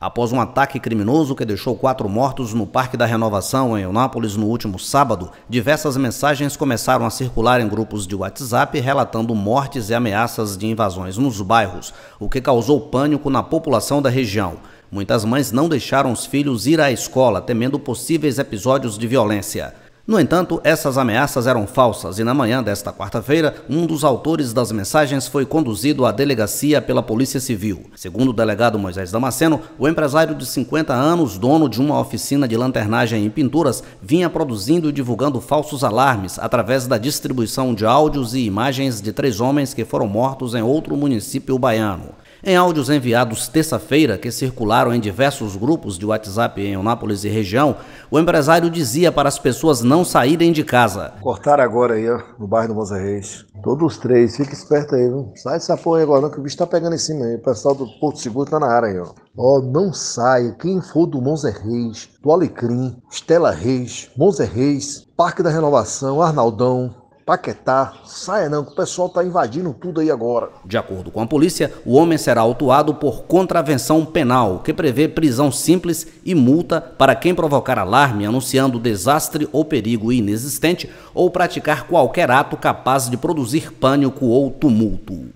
após um ataque criminoso que deixou quatro mortos no Parque da Renovação, em Eunápolis, no último sábado, diversas mensagens começaram a circular em grupos de WhatsApp relatando mortes e ameaças de invasões nos bairros, o que causou pânico na população da região. Muitas mães não deixaram os filhos ir à escola, temendo possíveis episódios de violência. No entanto, essas ameaças eram falsas e na manhã desta quarta-feira, um dos autores das mensagens foi conduzido à delegacia pela Polícia Civil. Segundo o delegado Moisés Damasceno, o empresário de 50 anos, dono de uma oficina de lanternagem e pinturas, vinha produzindo e divulgando falsos alarmes através da distribuição de áudios e imagens de três homens que foram mortos em outro município baiano. Em áudios enviados terça-feira, que circularam em diversos grupos de WhatsApp em Eunápolis e região, o empresário dizia para as pessoas não saírem de casa. Cortaram agora aí, ó, no bairro do Moza Reis. Todos os três, fica esperto aí, viu? Sai dessa porra aí agora não, que o bicho tá pegando em cima aí. O pessoal do Porto Seguro tá na área aí, ó. Ó, não saia. Quem for do Monza Reis, do Alecrim, Estela Reis, Monza Reis, Parque da Renovação, Arnaldão, Paquetá, saia não, que o pessoal está invadindo tudo aí agora. De acordo com a polícia, o homem será autuado por contravenção penal, que prevê prisão simples e multa para quem provocar alarme anunciando desastre ou perigo inexistente ou praticar qualquer ato capaz de produzir pânico ou tumulto.